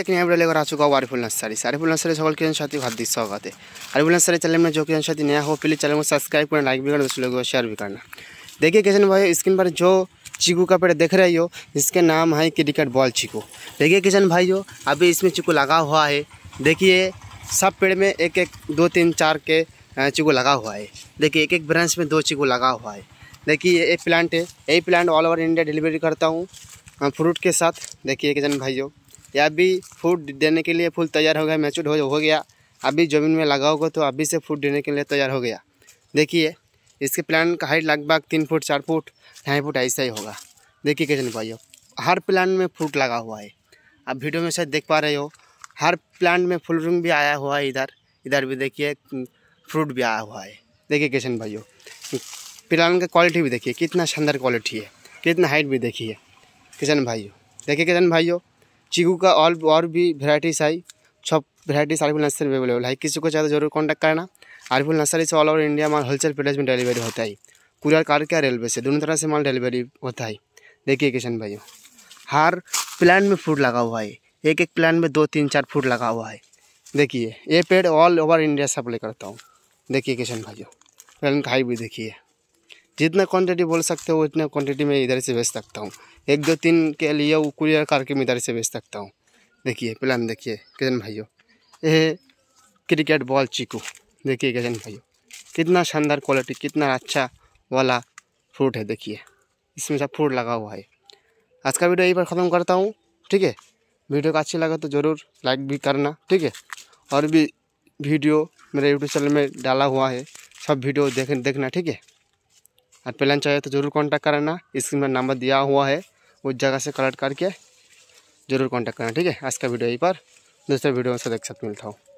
এক নিয়ে ভিডিও লেখার আছো গাও আরিফুল নার্সারি আরিফুল নার্সারি সকল কিরণ সাথী হার্দিক স্বাগত चैनल में जो किरण साथी नया हो प्लीज़ चैनल को सब्सक्राइब करना लाइक भी करना दूसरे लोगों को शेयर भी करना देखिए किशन भाई स्क्रीन पर जो चीकू का पेड़ देख रहे हो जिसके नाम है क्रिकेट बॉल चीकू देखिए किशन भाई हो अभी इसमें चीकू लगा हुआ है देखिए सब पेड़ में एक एक दो तीन चार के चीकू लगा हुआ है देखिए एक एक ब्रांच में दो चीकू लगा हुआ है देखिए ये प्लांट है यही plant all over India delivery करता हूँ फ्रूट के साथ देखिए किशन भाई या अभी फूड देने के लिए फूल तैयार हो गया मैच्योर हो, हो गया अभी ज़मीन में लगाओगे तो अभी से फूड देने के लिए तैयार हो गया देखिए इसके प्लान का हाइट लगभग तीन फुट चार फुट ढाई फुट ऐसा ही होगा देखिए कैसे भाइयों हर प्लान में फ्रूट लगा हुआ है आप वीडियो में शायद देख पा रहे हो हर प्लान में फुल रूम भी आया हुआ है इधर इधर भी देखिए फ्रूट भी आया हुआ है देखिए किशन भाइयों प्लान का क्वालिटी भी देखिए कितना शानदार क्वालिटी है कितना हाइट भी देखिए किशन भाइयों देखिए किशन भाइयों चीकू का और और भी वेराइटीज़ आई सब वेराइटीज़ आरफुल नर्सरी में अवेलेबल है किसी को चाहे तो जरूर कॉन्टैक्ट करना आरफुल नर्सरी से ऑल ओवर इंडिया माल होलसेल प्राइस में डिलीवरी होता है कूलर कार क्या रेलवे से दोनों तरह से माल डिलीवरी होता है देखिए किशन भाई हर प्लान में फूड लगा हुआ है एक एक प्लान में दो तीन चार फूड लगा हुआ है देखिए ये पेड़ ऑल ओवर इंडिया सप्लाई करता हूँ देखिए किशन भाई प्लान का हाई भी देखिए जितना क्वांटिटी बोल सकते हो उतना क्वांटिटी में इधर से बेच सकता हूँ एक दो तीन के लिए वो कुरियर करके मैं इधर से बेच सकता हूँ देखिए प्लान देखिए किशन भाइयों ये क्रिकेट बॉल चीकू देखिए किशन भाइयों कितना शानदार क्वालिटी कितना अच्छा वाला फ्रूट है देखिए इसमें सब फ्रूट लगा हुआ है आज का वीडियो यही पर ख़त्म करता हूँ ठीक है वीडियो को अच्छी लगा तो ज़रूर लाइक भी करना ठीक है और भी वीडियो मेरे यूट्यूब चैनल में डाला हुआ है सब वीडियो देख देखना ठीक है और प्लान चाहिए तो ज़रूर कॉन्टैक्ट करना इसमें में नंबर दिया हुआ है उस जगह से कलेक्ट करके ज़रूर कॉन्टैक्ट करना ठीक है आज का वीडियो यहीं पर दूसरे वीडियो में से देख सकते मिलता हूँ